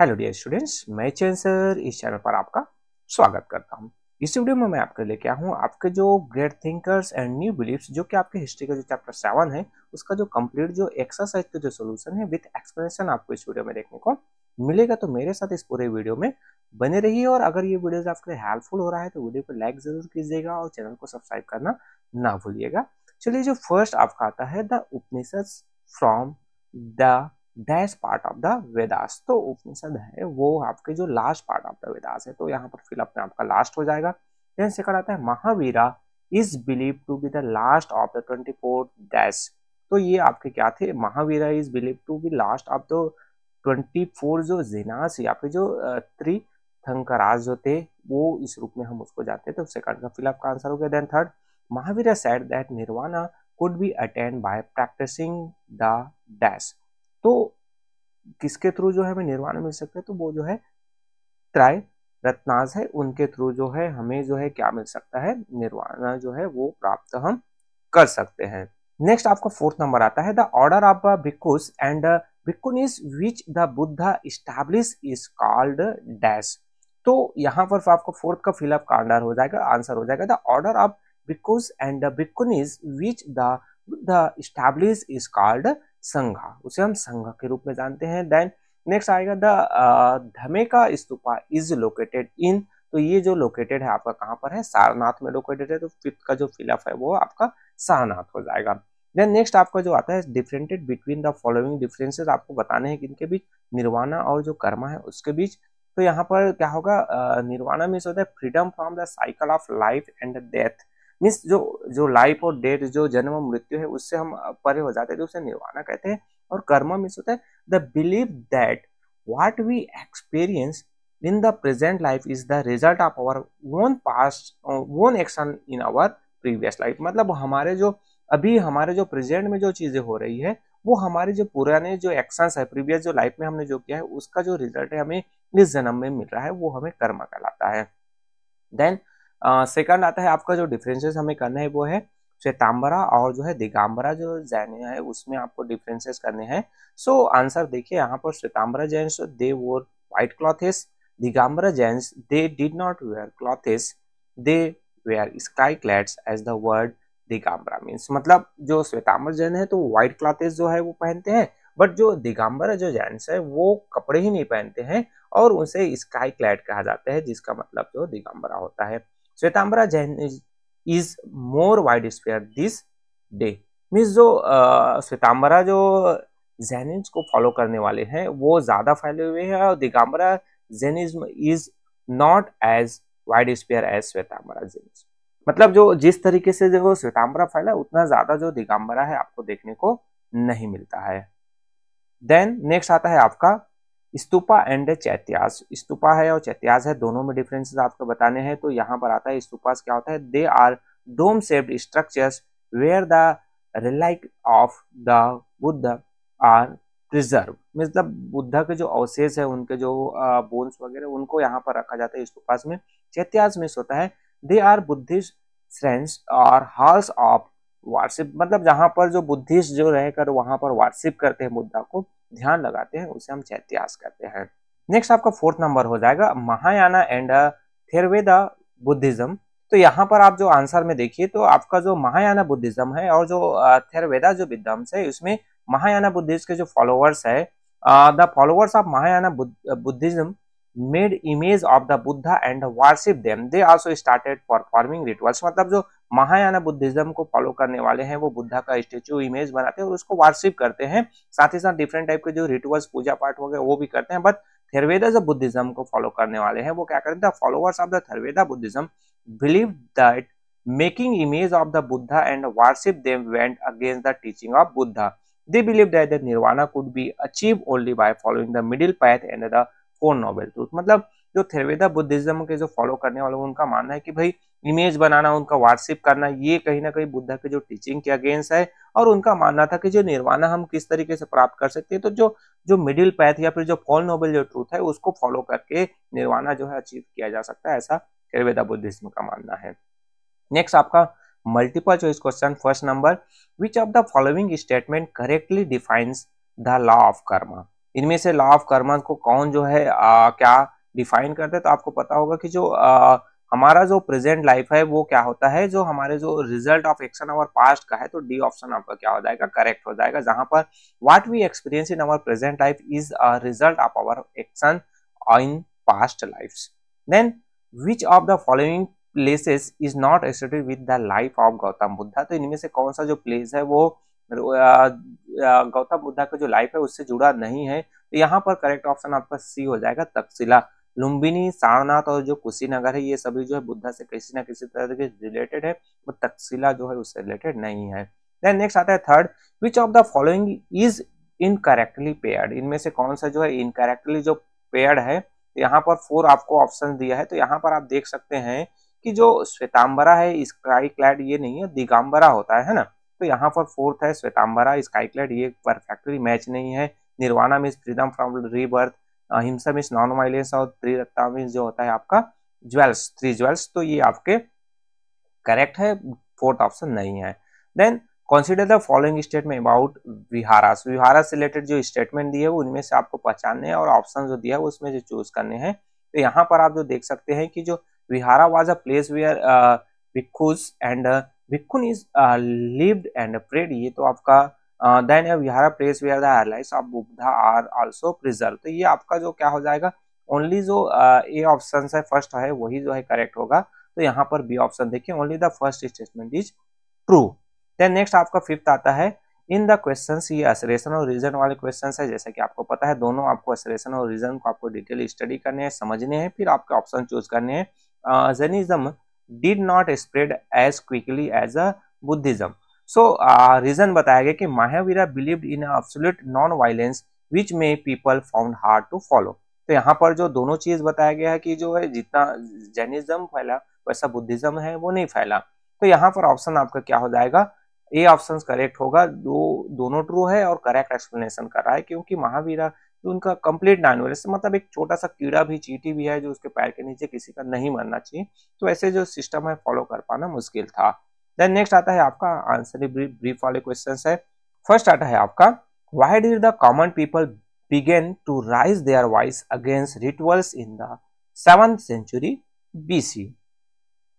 Hello dear students मैं चैन sir इस channel पर आपका स्वागत करता हूं इस वीडियो में मैं आपके लेके आया हूं आपके जो great thinkers and new beliefs जो कि आपके हिस्ट्री का जो चैप्टर सेवन है उसका जो कंप्लीट जो एक्सरसाइज का जो सोल्यूशन है विथ एक्सप्लेनेशन आपको इस वीडियो में देखने को मिलेगा तो मेरे साथ इस पूरे वीडियो में बने रही और अगर ये वीडियो आपके लिए हेल्पफुल हो रहा है तो वीडियो को लाइक जरूर कीजिएगा और चैनल को सब्सक्राइब करना ना भूलिएगा चलिए जो फर्स्ट आपका आता है the Upanishad from the dash part of the Vedas तो उपनिषद है वो आपके जो last part of the Vedas है तो यहाँ पर फिलअप में आपका लास्ट हो जाएगा देन सेकंड आता है Mahavira is believe to be the last of the twenty four dash तो ये आपके क्या थे Mahavira is believe to be last of the twenty four जो जिनास या फिर जो थ्री जो थे वो इस रूप में हम उसको जानते थे तो सेकंड का फिलअप का आंसर हो गया then third Mahavira said that nirvana could be attained by practising the dash तो किसके थ्रू जो है हमें निर्वाण मिल सकता है तो वो जो है त्राय रत्नाज है उनके थ्रू जो है हमें जो है क्या मिल सकता है निर्वाणा जो है वो प्राप्त हम कर सकते हैं नेक्स्ट आपका फोर्थ नंबर आता है the order of bhikkhus and bhikkhunis which the Buddha establish is called dash तो यहाँ पर आपका फोर्थ का फिलअप का हो जाएगा आंसर हो जाएगा the order of bhikkhus and bhikkhunis which the Buddha establish is called sangha उसे हम संघा के रूप में जानते हैं देन नेक्स्ट आएगा the Dhamekh stupa is located in तो ये जो लोकेटेड है आपका कहाँ पर है सारनाथ में लोकेटेड है तो फिफ्थ का जो फिलअप है वो आपका सारनाथ हो जाएगा देन नेक्स्ट आपका जो आता है differentiate between the following differences आपको बताने हैं किनके बीच निर्वाणा और जो कर्मा है उसके बीच तो यहाँ पर क्या होगा निर्वाणा मीन्स होता है freedom from the cycle of life and death means जो जो लाइफ और डेथ जो जन्म मृत्यु है उससे हम परे हो जाते हैं तो उसे निर्वाणा कहते हैं और कर्म मीन्स होता है the believe that what we experience in the present life is the result of our own past own action in our previous life मतलब हमारे जो अभी हमारे जो प्रेजेंट में जो चीज़ें हो रही है वो हमारे जो पुराने जो एक्शंस है प्रीवियस जो लाइफ में हमने जो किया है उसका जो रिजल्ट है हमें इस जन्म में मिल रहा है वो हमें कर्म कहलाता है देन सेकंड आता है आपका जो डिफरेंसेस हमें करना है वो है श्वेताम्बरा और जो है दिगाम्बरा जो जैन है उसमें आपको डिफरेंसेस करने हैं सो आंसर देखिए यहाँ पर श्वेताम्बरा Jain they wore white clothes Digambara Jain they did not wear clothes they wear sky clads as the word Digambara means मतलब जो श्वेताम्बर जैन है तो व्हाइट क्लॉथेस जो है वो पहनते हैं बट जो दिगाम्बरा जो जैंट्स है वो कपड़े ही नहीं पहनते हैं और उसे स्काई क्लैट कहा जाता है जिसका मतलब जो दिगाम्बरा होता है Svetambara Jain is more widespread this day मीन्स जो श्वेतांबरा जो जैनिज को फॉलो करने वाले हैं वो ज़्यादा फैले हुए हैं और Digambara Jainism is not as widespread as Shvetambara Jainism मतलब जो जिस तरीके से जो श्वेतांबरा फैला उतना ज़्यादा जो दिगाम्बरा है आपको देखने को नहीं मिलता है देन नेक्स्ट आता है आपका स्तूपा एंड चैत्यास स्तूपा है और चैत्यास है दोनों में डिफरेंसेस आपको बताने हैं तो यहाँ पर आता है स्तूपास क्या होता है they are dome shaped structures where the relic of the Buddha are preserve मतलब बुद्ध के जो अवशेष है उनके जो बोन्स वगैरह उनको यहाँ पर रखा जाता है स्तूपास में चैत्यास में होता है दे आर बुद्धिस्ट श्रेंड्स और हॉल्स ऑफ वार्शिप मतलब जहां पर जो बुद्धिस्ट जो रहकर वहां पर वार्शिप करते हैं मुद्दा को ध्यान लगाते हैं उसे हम चैत्यास करते हैं नेक्स्ट आपका फोर्थ नंबर हो जाएगा महायाना एंड थेरवेदा बुद्धिज्म तो यहाँ पर आप जो आंसर में देखिए तो आपका जो महायाना बुद्धिज्म है और जो थेरवेदा जो विद्वंस है उसमें महायाना बुद्धिस्ट के जो फॉलोअर्स है the followers of Mahayana Buddhism made image of the Buddha and worship them they also started performing rituals. मतलब जो महायान बुद्धिज्म को फॉलो करने वाले हैं वो बुद्धा का स्टेचू इमेज बनाते हैं और उसको वार्शिप करते हैं साथ ही साथ डिफरेंट टाइप के जो रिटुअल्स पूजा पाठ वगैरह वो भी करते हैं बट थेरवेदा जो बुद्धिज्म को फॉलो करने वाले हैं वो क्या करते हैं followers of the Theravada Buddhism believe that making image of the Buddha and worship them went against the teaching of Buddha they believe that the nirvana could be achieve only by following the middle path and the four noble truth मतलब जो थेरवेदा Buddhism के जो follow करने वाले उनका मानना है कि भाई इमेज बनाना उनका वार्शिप करना ये कहीं ना कहीं बुद्धा के जो टीचिंग के अगेंस्ट है और उनका मानना था कि जो निर्वाणा हम किस तरीके से प्राप्त कर सकते हैं तो जो जो मिडिल पैथ या फिर जो फॉल नोबल जो ट्रूथ है उसको फॉलो करके निर्वाणा जो है अचीव किया जा सकता है ऐसा थेरवेदा बुद्धिज्म का मानना है नेक्स्ट आपका multiple choice question first number which of the following statement correctly defines the law of karma इनमें से लॉ ऑफ कर्मा को कौन जो है आ, क्या डिफाइन करता है तो आपको पता होगा कि जो आ, हमारा जो प्रेजेंट लाइफ है वो क्या होता है जो हमारे जो result of action our past का है तो डी ऑप्शन आपका क्या हो जाएगा करेक्ट हो जाएगा जहां पर what we experience in our present life is a result of our action in past life then which of the following places is not associated with the life of Gautam Buddha तो इनमें से कौन सा जो प्लेस है वो गौतम बुद्धा का जो लाइफ है उससे जुड़ा नहीं है तो यहाँ पर करेक्ट ऑप्शन आपका सी हो जाएगा तकसिला लुम्बिनी सारनाथ और जो कुशीनगर है ये सभी जो है बुद्धा से किसी ना किसी तरह के रिलेटेड है तो तकसिला जो है उससे रिलेटेड नहीं है देन नेक्स्ट आता है third which of the following is incorrectly paired इनमें से कौन सा जो है इनकरेक्टली जो पेयर्ड है तो यहाँ पर फोर आपको ऑप्शन दिया है तो यहाँ पर आप देख सकते हैं कि जो श्वेतांबरा है स्काई क्लैड ये नहीं है दिगाम्बरा होता है ना तो यहाँ पर फोर्थ है श्वेतांबरा स्काईक्लेट ये परफेक्टली मैच नहीं है nirvana means freedom from rebirth ahimsa means non violence और त्रिरत्ता मिस जो होता है आपका ज्वेल्स थ्री ज्वेल्स तो ये आपके करेक्ट है फोर्थ ऑप्शन नहीं है then consider the following statement about viharas vihara से रिलेटेड जो स्टेटमेंट दिए है उनमें से आपको पहचानने और ऑप्शन जो दिया है उसमें जो चूज करने हैं तो यहाँ पर आप जो देख सकते हैं कि जो vihara was a place where bhikkhus and bhikkhunis lived and prayed ये तो आपका then vihara place where the relics of Buddha are also preserve तो ये आपका जो क्या हो जाएगा ओनली जो ए uh, ऑप्शन है फर्स्ट है वही जो है करेक्ट होगा तो यहाँ पर बी ऑप्शन देखिए only the first statement is true then next आपका फिफ्थ आता है इन द क्वेश्चन ये असरेशन और रीजन वाले क्वेश्चन है जैसे कि आपको पता है दोनों आपको असरेशन और रीजन को आपको डिटेल स्टडी करने हैं समझने हैं फिर आपके ऑप्शन चूज करने हैं Jainism uh, did not spread as quickly as a Buddhism so reason बताया गया कि Mahavira believe in absolute non violence which may people found hard to follow तो यहाँ पर जो दोनों चीज बताया गया है कि जो है जितना जैनिज्म फैला वैसा बुद्धिज्म है वो नहीं फैला तो यहाँ पर ऑप्शन आपका क्या हो जाएगा ए ऑप्शन करेक्ट होगा दो दोनों ट्रू है और करेक्ट एक्सप्लेनेशन कर रहा है क्योंकि महावीरा जो तो उनका कंप्लीट नाइनोरेस मतलब एक छोटा सा कीड़ा भी चीटी भी है जो उसके पैर के नीचे किसी का नहीं मरना चाहिए तो ऐसे जो सिस्टम है फॉलो कर पाना मुश्किल था देन नेक्स्ट आता है आपका आंसर ब्रीफ वाले क्वेश्चन है फर्स्ट आता है आपका why did the common people begin to raise their voice against rituals in the seventh century BC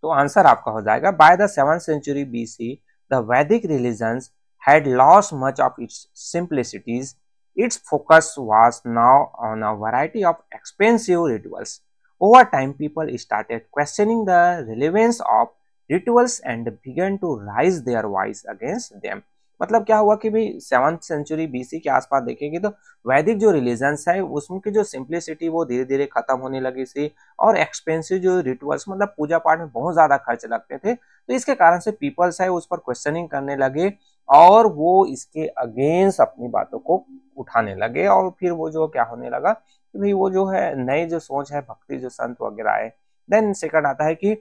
तो आंसर आपका हो जाएगा by the seventh century BC the Vedic religions had lost much of its simplicities Its focus was now on a variety of expensive rituals. Over time, people started questioning the relevance of rituals and began to rise their voice against them. मतलब क्या हुआ कि भाई seventh century BC के आसपास देखेंगे तो वैदिक जो रिलीजन्स है उसमें की जो सिंप्लिसिटी वो धीरे धीरे खत्म होने लगी थी और एक्सपेंसिव जो रिटुअल्स मतलब पूजा पाठ में बहुत ज़्यादा खर्च लगते थे तो इसके कारण से पीपल्स है उस पर क्वेश्चनिंग करने लगे और वो इसके अगेंस्ट अपनी बातों को उठाने लगे और फिर वो जो क्या होने लगा कि भाई वो जो है नए जो सोच है भक्ति जो संत वगैरह आए देन सेकंड आता है कि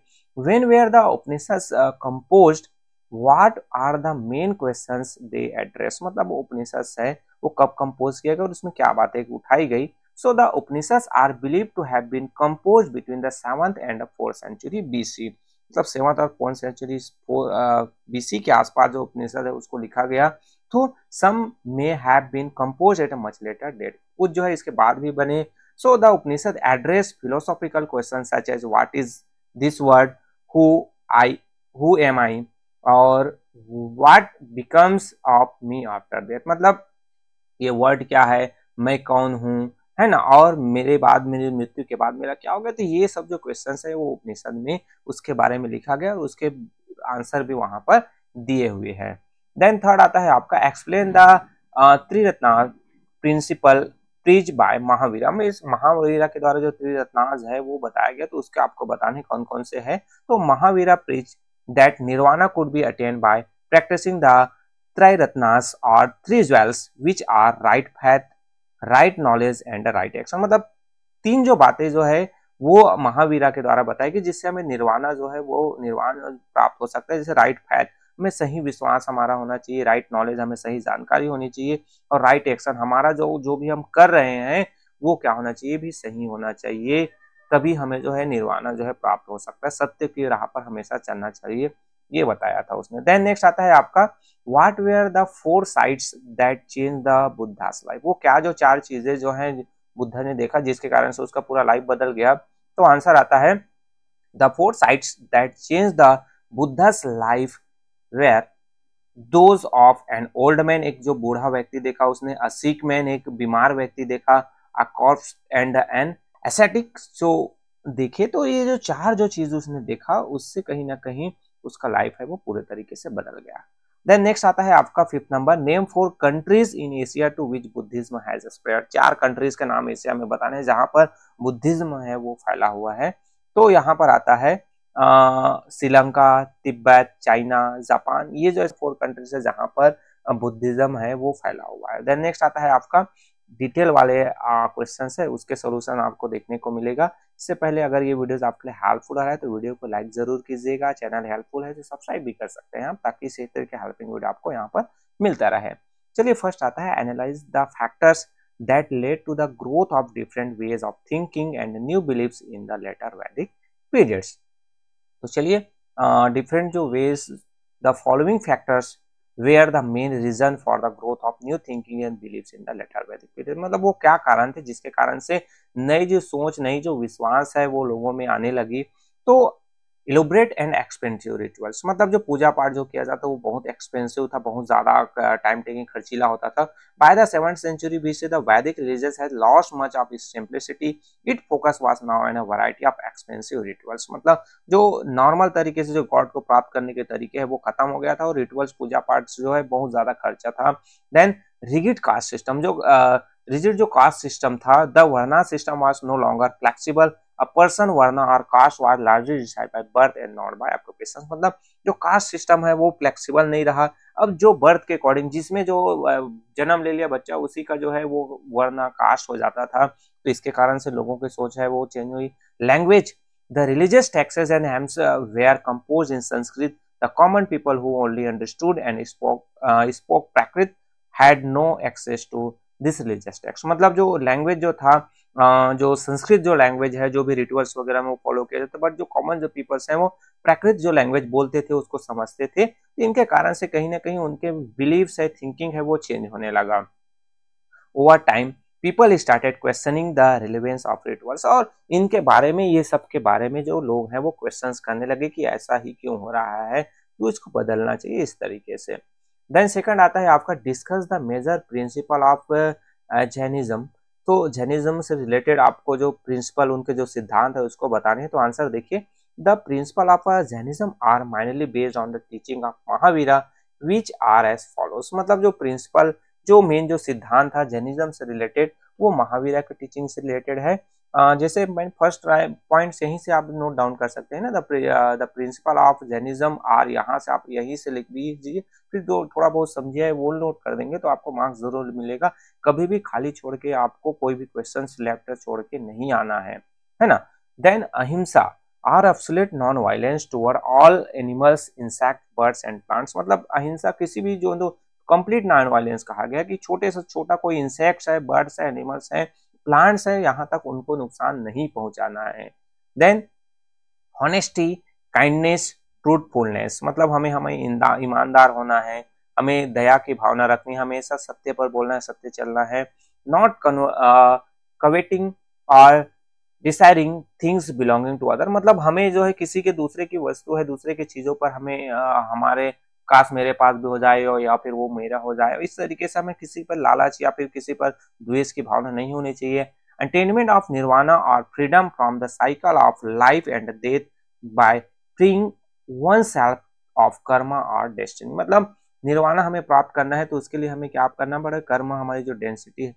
when were the Upanishad compose what are the main question they address मतलब उपनिषद है वो कब कंपोज किया गया और उसमें क्या बातें उठाई गई so the Upanishad are believe to have been compose between the seventh and fourth century BC मतलब सेवंथ और फोर्थ सेंचुरी बीसी के आसपास जो उपनिषद है उसको लिखा गया तो some may have been compose at a much later date कुछ जो है इसके बाद भी बने so the Upanishad address philosophical question such as what is this world who I who am I और what becomes of me after death मतलब ये वर्ड क्या है मैं कौन हूँ है ना और मेरे बाद मेरी मृत्यु के बाद मेरा क्या होगा तो ये सब जो क्वेश्चन है वो उपनिषद में उसके बारे में लिखा गया और उसके आंसर भी वहां पर दिए हुए हैं देन थर्ड आता है आपका explain the Triratna principle preached by Mahavira में इस महावीरा के द्वारा जो त्रिरत्नाज है वो बताया गया तो उसके आपको बताने कौन कौन से है तो Mahavira preached that nirvana could be attain by practising the Triratnas और three jewels which are right faith right knowledge and right action मतलब तीन जो बातें जो है वो महावीरा के द्वारा बताएगी कि जिससे हमें निर्वाणा जो है वो निर्वाण प्राप्त हो सकता है जैसे राइट फैथ में सही विश्वास हमारा होना चाहिए राइट नॉलेज हमें सही जानकारी होनी चाहिए और राइट एक्शन हमारा जो जो भी हम कर रहे हैं वो क्या होना चाहिए भी सही होना चाहिए तभी हमें जो है निर्वाणा जो है प्राप्त हो सकता है सत्य की राह पर हमेशा चलना चाहिए ये बताया था उसने देन नेक्स्ट आता है आपका what were the four sights that change the Buddha's life वो क्या जो चार चीजें जो है बुद्धा ने देखा जिसके कारण से उसका पूरा लाइफ बदल गया तो आंसर आता है the four sights that change the Buddha's life were those of an old man एक जो बूढ़ा व्यक्ति देखा उसने अ सिक मैन एक बीमार व्यक्ति देखा a corpse and an ascetic जो देखे तो ये जो चार जो चीज उसने देखा उससे कहीं ना कहीं उसका लाइफ है वो पूरे तरीके से बदल गया देन नेक्स्ट आता है आपका fifth number name four countries in Asia to which Buddhism has spread चार कंट्रीज का नाम एशिया में बताने जहां पर बुद्धिज्म है वो फैला हुआ है तो यहाँ पर आता है श्रीलंका तिब्बत चाइना जापान ये जो फोर कंट्रीज है जहां पर बुद्धिज्म है वो फैला हुआ है देन नेक्स्ट आता है आपका डिटेल वाले क्वेश्चन है उसके सोल्यूशन आपको देखने को मिलेगा इससे पहले अगर ये वीडियोस आपके लिए हेल्पफुल आ रहा है तो वीडियो को लाइक जरूर कीजिएगा चैनल हेल्पफुल है तो सब्सक्राइब भी कर सकते हैं आप ताकि इस तरह के हेल्पिंग वीडियो आपको यहाँ पर मिलता रहे चलिए फर्स्ट आता है analyse the factors that led to the growth of different ways of thinking and new believe in the later Vedic periods तो चलिए डिफरेंट जो ways the following factors were the main reason for the growth of new thinking and believe in the later Vedic period मतलब वो क्या कारण थे जिसके कारण से नई जो सोच नई जो विश्वास है वो लोगों में आने लगी तो एलोब्रेट एंड एक्सपेंसिव रिचुअल्स मतलब जो पूजा पाठ जो किया जाता वो बहुत एक्सपेंसिव था बहुत ज़्यादा टाइम टेकिंग खर्चीला होता था by the seven century BC the Vedic religious has lost much of it simplicity it focus was now in a variety of expensive rituals मतलब जो नॉर्मल तरीके से जो गॉड को प्राप्त करने के तरीके है वो खत्म हो गया था और रिचुअल्स पूजा पाठ जो है बहुत ज़्यादा खर्चा था देन रिगिड कास्ट सिस्टम जो रिजिड जो कास्ट सिस्टम था the varna system was no longer flexible a person varna और caste was largely decide by birth and not by occupation मतलब जो कास्ट सिस्टम है वो फ्लेक्सिबल नहीं रहा अब जो बर्थ के अकॉर्डिंग जिसमें जो जन्म ले लिया बच्चा उसी का जो है वो वर्ना कास्ट हो जाता था तो इसके कारण से लोगों की सोच है वो चेंज हुई language the religious texts and hymns were compose in Sanskrit the common people who only understood and spoke spoke Prakrit had no access to this religious text मतलब जो लैंग्वेज जो था जो संस्कृत जो लैंग्वेज है जो भी रिटुअल्स वगैरह में वो फॉलो किया जाता बट जो कॉमन जो पीपल्स हैं वो प्राकृत जो लैंग्वेज बोलते थे उसको समझते थे तो इनके कारण से कहीं ना कहीं उनके बिलीव्स है थिंकिंग है वो चेंज होने लगा over time people started questioning the relevance of rituals और इनके बारे में ये सब के बारे में जो लोग हैं वो क्वेश्चन करने लगे कि ऐसा ही क्यों हो रहा है तो इसको बदलना चाहिए इस तरीके से देन सेकंड आता है आपका discuss the major principle of Jainism तो जैनिज्म से रिलेटेड आपको जो प्रिंसिपल उनके जो सिद्धांत है उसको बताने हैं तो आंसर देखिए the principle of Jainism are mainly based on the teaching of Mahavira which are as follows मतलब जो प्रिंसिपल जो मेन जो सिद्धांत था जैनिज्म से रिलेटेड वो महावीरा के टीचिंग से रिलेटेड है जैसे मैंने फर्स्ट पॉइंट यहीं से आप नोट डाउन कर सकते हैं ना the the principle of Jainism are यहाँ से आप यहीं से लिख दीजिए फिर जो थोड़ा बहुत समझिए वो नोट कर देंगे तो आपको मार्क्स जरूर मिलेगा कभी भी खाली छोड़ के आपको कोई भी क्वेश्चन लेफ्ट छोड़ के नहीं आना है है ना then ahimsa or absolute non violence toward all animals insect birds and plants मतलब अहिंसा किसी भी जो कंप्लीट नॉन वायलेंस कहा गया कि छोटे से छोटा कोई इंसेक्ट्स है बर्ड्स है एनिमल्स है प्लांट्स हैं यहाँ तक उनको नुकसान नहीं पहुँचाना है देन हॉनेस्टी काइंडनेस ट्रूथफुलनेस मतलब हमें हमें ईमानदार होना है हमें दया की भावना रखनी है हमेशा सत्य पर बोलना है सत्य चलना है नॉट कवेटिंग और deciding things belonging to other मतलब हमें जो है किसी के दूसरे की वस्तु है दूसरे की चीज़ों पर हमें आ, uh, हमारे काश मेरे पास भी हो जाए या फिर वो मेरा हो जाए इस तरीके से हमें किसी पर लालच या फिर किसी पर द्वेष की भावना नहीं होनी चाहिए अटेनमेंट ऑफ निर्वाणा और freedom from the cycle of life and death by freeing oneself of karma और डेस्टिनी मतलब निर्वाणा हमें प्राप्त करना है तो उसके लिए हमें क्या करना पड़ेगा कर्म हमारी जो डेंसिटी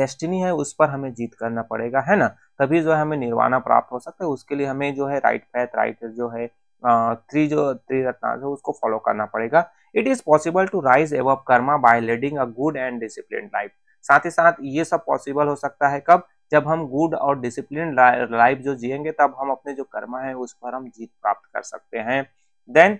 डेस्टिनी है उस पर हमें जीत करना पड़ेगा है ना तभी जो है हमें निर्वाणा प्राप्त हो सकता है उसके लिए हमें जो है राइट पैथ राइट जो है थ्री जो थ्री है उसको फॉलो करना पड़ेगा it is possible to rise above karma by leading a good and discipline life साथ ही साथ ये सब पॉसिबल हो सकता है कब जब हम गुड और डिसिप्लिन लाइफ जो जिएंगे तब हम अपने जो कर्मा है उस पर हम जीत प्राप्त कर सकते हैं then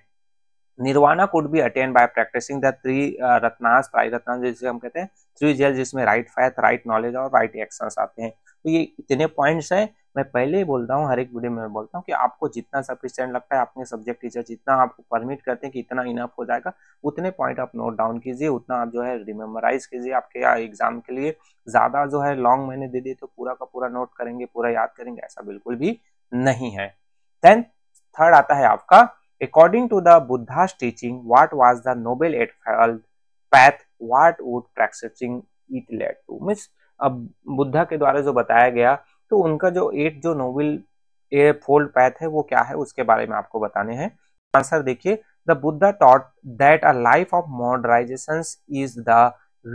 nirvana could be attain by practising the three ratnas प्राय जिसे हम कहते हैं थ्री जेल जिसमें राइट फैथ राइट नॉलेज और राइट एक्शन आते हैं तो ये इतने पॉइंट्स हैं मैं पहले ही बोलता हूँ हर एक वीडियो में मैं बोलता हूँ कि आपको जितना सफिशियंट लगता है अपने सब्जेक्ट टीचर जितना आपको परमिट करते हैं कि इतना इनफ हो जाएगा उतने पॉइंट आप नोट डाउन कीजिए उतना आप जो है रिमेमराइज कीजिए आपके एग्जाम के लिए ज़्यादा जो है लॉन्ग मैंने दे दिए तो पूरा का पूरा नोट करेंगे पूरा याद करेंगे ऐसा बिल्कुल भी नहीं है देन थर्ड आता है आपका according to the Buddha's teaching what was the noble eightfold path what would practising it lead to means अब बुद्धा के द्वारा जो बताया गया तो उनका जो एट जो नोबेल फोल्ड पैथ है वो क्या है उसके बारे में आपको बताने हैं आंसर देखिए the Buddha taught that a life of modernisation is the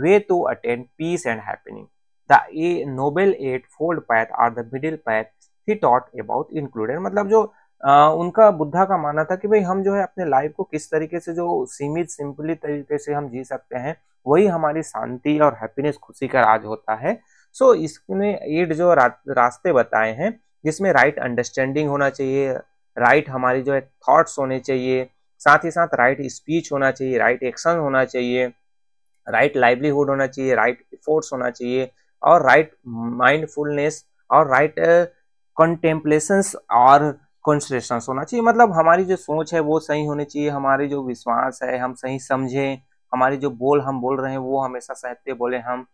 way to attain peace and happiness the a noble eightfold path or the middle path he taught about included मतलब जो आ, उनका बुद्धा का मानना था कि भाई हम जो है अपने लाइफ को किस तरीके से जो सीमित सिंपली तरीके से हम जी सकते हैं वही हमारी शांति और हैप्पीनेस खुशी का राज होता है सो so, एट जो रा, रास्ते बताए हैं जिसमें राइट अंडरस्टैंडिंग होना चाहिए राइट हमारी जो है थॉट्स होने चाहिए साथ ही साथ राइट स्पीच होना चाहिए राइट एक्शन होना चाहिए राइट लाइवलीहुड होना चाहिए राइट इफोर्ट्स होना चाहिए और राइट माइंडफुलनेस और राइट कंटेम्पलेशंस uh, और कॉन्सलेशंस होना चाहिए मतलब हमारी जो सोच है वो सही होनी चाहिए हमारे जो विश्वास है हम सही समझें हमारे जो बोल हम बोल रहे हैं वो हमेशा साहित्य बोले हम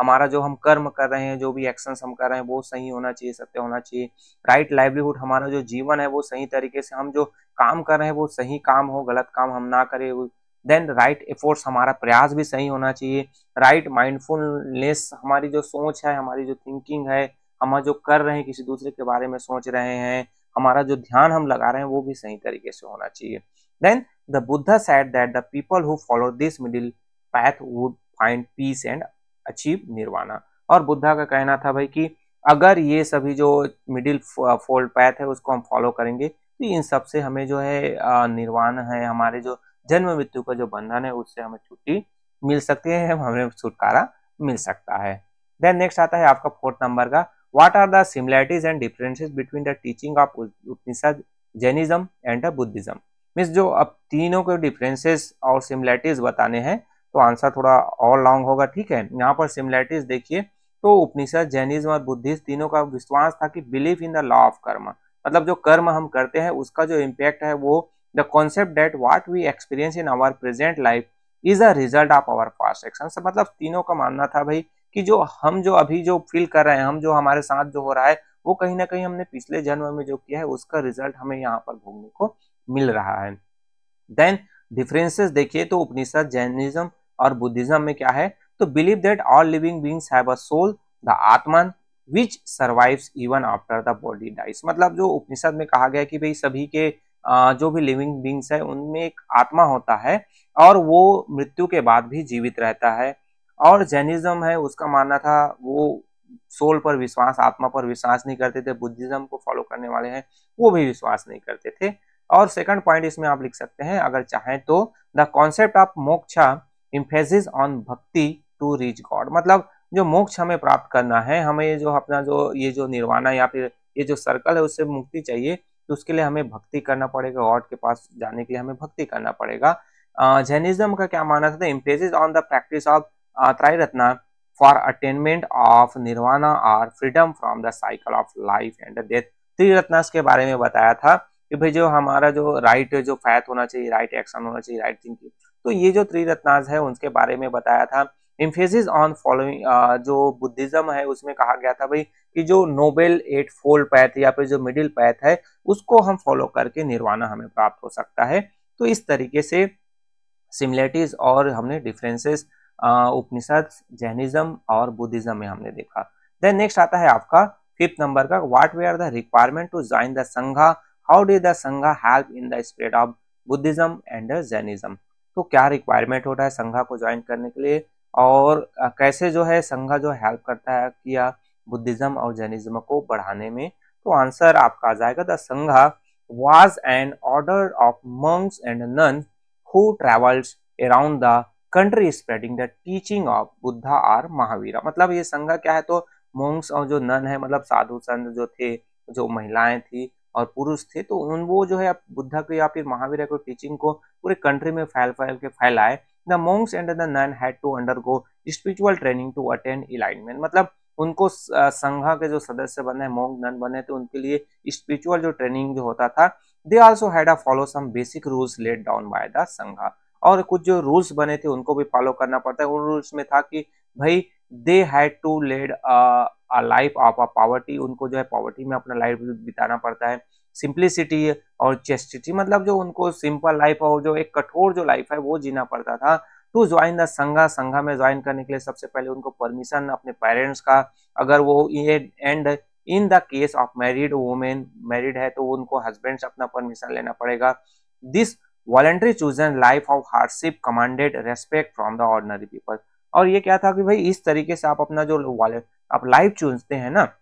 हमारा जो हम कर्म कर रहे हैं जो भी एक्शन हम कर रहे हैं वो सही होना चाहिए सत्य होना चाहिए राइट लाइवलीहुड हमारा जो जीवन है वो सही तरीके से हम जो काम कर रहे हैं वो सही काम हो गलत काम हम ना करें देन राइट एफोर्ट्स हमारा प्रयास भी सही होना चाहिए राइट माइंडफुलनेस हमारी जो सोच है हमारी जो थिंकिंग है हम जो कर रहे हैं किसी दूसरे के बारे में सोच रहे हैं हमारा जो ध्यान हम लगा रहे हैं वो भी सही तरीके से होना चाहिए then the Buddha said that the people who follow this middle path would find peace and achieve nirvana और बुद्धा का कहना था भाई कि अगर ये सभी जो मिडिल फोल्ड पैथ है उसको हम फॉलो करेंगे तो इन सब से हमें जो है निर्वाण uh, है हमारे जो जन्म मृत्यु का जो बंधन है उससे हमें छुट्टी मिल सकती है हमें छुटकारा मिल सकता है देन नेक्स्ट आता है आपका फोर्थ नंबर का what are the similarities and differences between the teaching of Upanishad Jainism and Buddhism means जो अब तीनों के डिफरेंसेस और सिमिलैरिटीज बताने हैं तो आंसर थोड़ा और लॉन्ग होगा ठीक है यहाँ पर सिमिलैरिटीज देखिए तो उपनिषद जैनिज्म और बुद्धिस्ट तीनों का विश्वास था कि believe in the law of karma मतलब जो कर्म हम करते हैं उसका जो इम्पैक्ट है वो the concept that what we experience in our present life is a result of our past action मतलब तीनों का मानना था भाई कि जो हम जो अभी जो फील कर रहे हैं हम जो हमारे साथ जो हो रहा है वो कहीं ना कहीं हमने पिछले जन्म में जो किया है उसका रिजल्ट हमें यहाँ पर भोगने को मिल रहा है देन डिफरेंसेस देखिए तो उपनिषद जैनिज्म और बुद्धिज्म में क्या है तो believe that all living beings have soul the atman which survives even after the body dies मतलब जो उपनिषद में कहा गया कि भाई सभी के जो भी लिविंग बींग्स है उनमें एक आत्मा होता है और वो मृत्यु के बाद भी जीवित रहता है और जैनिज्म है उसका मानना था वो सोल पर विश्वास आत्मा पर विश्वास नहीं करते थे बुद्धिज्म को फॉलो करने वाले हैं वो भी विश्वास नहीं करते थे और सेकंड पॉइंट इसमें आप लिख सकते हैं अगर चाहें तो the concept of moksha emphasis on bhakti to reach God मतलब जो मोक्ष हमें प्राप्त करना है हमें ये जो अपना जो ये जो निर्वाणा या फिर ये जो सर्कल है उससे मुक्ति चाहिए तो उसके लिए हमें भक्ति करना पड़ेगा गॉड के पास जाने के लिए हमें भक्ति करना पड़ेगा जैनिज्म का क्या माना था emphasis on the practice of Triratna for attainment of nirvana और freedom from the cycle of life and death Triratnas के बारे में बताया था कि भाई जो हमारा जो राइट जो फैथ होना चाहिए राइट एक्शन होना चाहिए राइट थिंकिंग तो ये जो त्रिरत्नाज है उनके बारे में बताया था इम्फेसिस ऑन फॉलोइंग जो बुद्धिज्म है उसमें कहा गया था भाई कि जो नोबेल एट फोल्ड पैथ या फिर जो मिडिल पैथ है उसको हम फॉलो करके निर्वाणा हमें प्राप्त हो सकता है तो इस तरीके से सिमिलरिटीज और हमने डिफरेंसेस उपनिषद जैनिज्म और बुद्धिज्म में हमने देखा देन नेक्स्ट आता है आपका फिफ्थ नंबर का what were the requirement to join the Sangha how does the Sangha help in the spread of Buddhism and Jainism तो क्या रिक्वायरमेंट होता है संघा को ज्वाइन करने के लिए और कैसे जो है संघा जो हेल्प करता है किया बुद्धिज्म और जैनिज्म को बढ़ाने में तो आंसर आपका आ जाएगा the Sangha was an order of monks and nun who travels around the country spreading the teaching of Buddha or Mahavira मतलब ये संघा क्या है तो मोंग्स और जो नन है मतलब साधु संत जो थे जो महिलाएं थी और पुरुष थे तो उन वो जो है बुद्धा को या फिर महावीर को टीचिंग को पूरे कंट्री में फैल फैल के फैलाए the monks and the nun had to undergo spiritual training to attain enlightenment मतलब उनको संघ के जो सदस्य बने मोंग नन बने थे तो उनके लिए स्पिरिचुअल जो ट्रेनिंग जो होता था they also had a follow some basic rules laid down by the Sangha और कुछ जो रूल्स बने थे उनको भी फॉलो करना पड़ता है उन रूल्स में था कि भाई they had to lead life of a poverty उनको जो है पॉवर्टी में अपना लाइफ बिताना पड़ता है सिंप्लिसिटी और चेस्टिटी मतलब जो उनको सिंपल लाइफ और जो एक कठोर जो लाइफ है वो जीना पड़ता था टू ज्वाइन द संघा संघा में ज्वाइन करने के लिए सबसे पहले उनको परमिशन अपने पेरेंट्स का अगर वो ये and in the case of married women married है तो उनको हस्बैंड अपना परमिशन लेना पड़ेगा this voluntary chosen life of hardship commanded respect from the ordinary people और ये क्या था कि भाई इस तरीके से आप अपना जो वॉलेट आप लाइफ चुनते हैं ना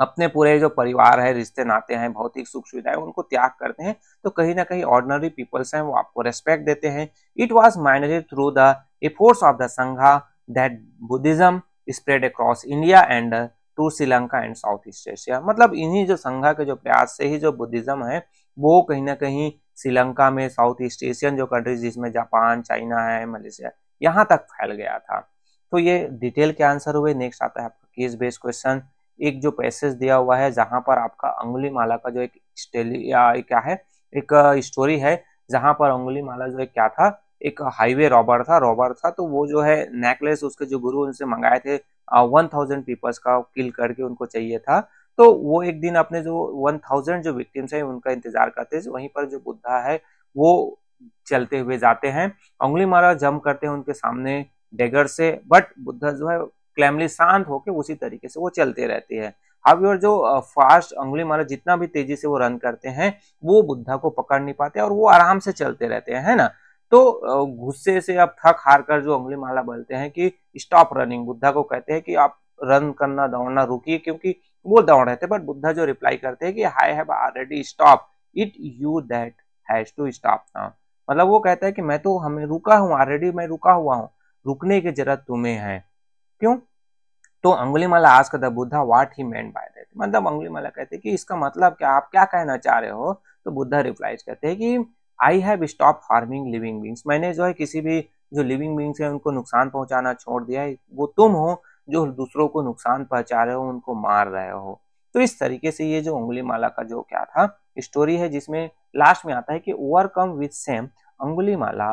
अपने पूरे जो परिवार है रिश्ते नाते हैं भौतिक सुख सुविधाएं उनको त्याग करते हैं तो कहीं ना कहीं ऑर्डनरी पीपल्स हैं वो आपको रेस्पेक्ट देते हैं it was mainly through the efforts of the Sangha that Buddhism spread across India and to Sri Lanka and south east Asia मतलब इन्हीं जो संघा के जो प्रयास से ही जो बुद्धिज्म है वो कहीं ना कहीं श्रीलंका में साउथ ईस्ट एशियन जो कंट्रीज जिसमें जापान चाइना है मलेशिया यहाँ तक फैल गया था तो ये डिटेल के आंसर हुए नेक्स्ट आता है आपका केस बेस्ड क्वेश्चन एक जो पैसेज दिया हुआ है जहां पर आपका अंगुली माला का जो एक स्टेली क्या है एक स्टोरी है जहां पर अंगुली माला जो है क्या था एक हाईवे रॉबर था रॉबर था तो वो जो है नेकलेस उसके जो गुरु उनसे मंगाए थे वन थाउजेंड पीपल्स का किल करके उनको चाहिए था तो वो एक दिन अपने जो वन थाउजेंड जो विक्टिम्स हैं उनका इंतजार करते वहीं पर जो बुद्धा है वो चलते हुए जाते हैं उंगली मारा जम करते हैं उनके सामने डेगर से बट बुद्धा जो है क्लैमली शांत होकर उसी तरीके से वो चलते रहते हैं अब योर जो फास्ट उंगली मारा जितना भी तेजी से वो रन करते हैं वो बुद्धा को पकड़ नहीं पाते और वो आराम से चलते रहते हैं है ना तो गुस्से से आप थक हार कर जो उंगली माला बोलते हैं कि स्टॉप रनिंग बुद्धा को कहते हैं कि आप रन करना दौड़ना रुकिए क्योंकि वो दौड़ रहे थे बट बुद्धा जो रिप्लाई करते हैं कि I have already stop it you that has to stop now मतलब वो कहता है कि मैं तो हमें रुका हूँ ऑलरेडी मैं रुका हुआ हूँ रुकने की जरूरत तुम्हें है क्यों तो अंगुली माला आज का Buddha what he mean by that मतलब अंगुली माला कहते हैं कि इसका मतलब क्या आप क्या कहना चाह रहे हो तो बुद्धा रिप्लाइज कहते हैं कि I have stop harming living beings मैंने जो है किसी भी जो लिविंग बींग्स है उनको नुकसान पहुंचाना छोड़ दिया है वो तुम हो जो दूसरों को नुकसान पहुंचा रहे हो उनको मार रहे हो तो इस तरीके से ये जो अंगुली माला का जो क्या था स्टोरी है जिसमें लास्ट में आता है कि overcome with same Angulimala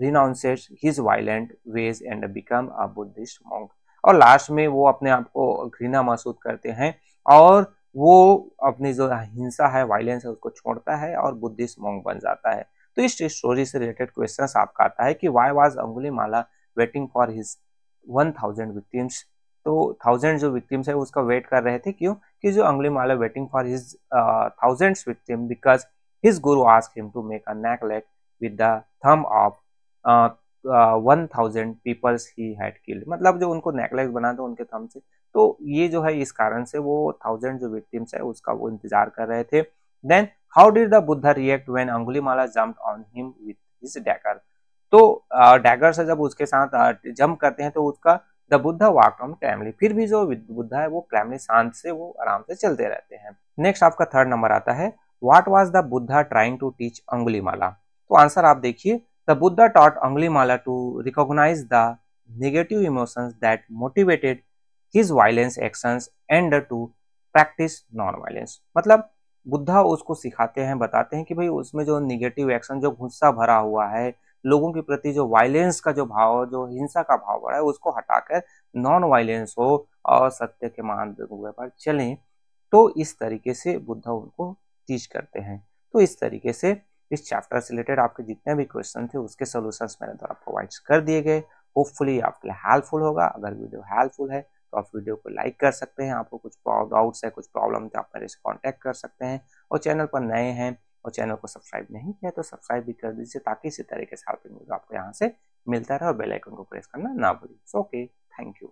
renounces his violent ways and become a Buddhist monk और लास्ट में वो अपने आप को घृणा महसूस करते हैं और वो अपनी जो हिंसा है वायलेंस है उसको छोड़ता है और बुद्धिस्ट मॉन्क बन जाता है तो इस स्टोरी से रिलेटेड क्वेश्चन आपका आता है कि why was Angulimala waiting for his one thousand victims तो थाउजेंड जो विक्टिम्स है उसका वेट कर रहे थे क्यों कि जो Angulimala waiting for his thousands victim because his guru ask him to make a necklace with the thumb of uh, one thousand peoples he had killed मतलब जो उनको नेकलेस बना था उनके थम से तो ये जो है इस कारण से वो थाउजेंड जो विक्टिम्स है उसका वो इंतजार कर रहे थे then how did the Buddha react when Angulimala jump on him with his dagger तो डैगर uh, से जब उसके साथ जम्प uh, करते हैं तो उसका the Buddha walk from timely फिर भी जो बुद्धा है वो टाइमली शांत से वो आराम से चलते रहते हैं नेक्स्ट आपका थर्ड नंबर आता है what was the Buddha trying to teach Angulimala तो आंसर आप देखिए the Buddha taught Angulimala to recognise the negative emotions that motivated his violence actions and to practise non violence मतलब बुद्धा उसको सिखाते हैं बताते हैं कि भाई उसमें जो निगेटिव एक्शन जो गुस्सा भरा हुआ है लोगों के प्रति जो वायलेंस का जो भाव जो हिंसा का भाव बढ़ा है उसको हटाकर नॉन वायलेंस हो और सत्य के महान पर चलें तो इस तरीके से बुद्ध उनको टीच करते हैं तो इस तरीके से इस चैप्टर से रिलेटेड आपके जितने भी क्वेश्चन थे उसके सोल्यूशंस मेरे द्वारा प्रोवाइड कर दिए गए होपफुली आपके लिए हेल्पफुल होगा अगर वीडियो हेल्पफुल है तो आप वीडियो को लाइक कर सकते हैं आपको कुछ डाउट्स है कुछ प्रॉब्लम तो आप मेरे से कॉन्टैक्ट कर सकते हैं और चैनल पर नए हैं और चैनल को सब्सक्राइब नहीं किया तो सब्सक्राइब भी कर दीजिए ताकि इसी तरीके से हेल्पिंग वीडियो आपको यहाँ से मिलता रहे और बेलाइकन को प्रेस करना ना भूलिए ओके थैंक यू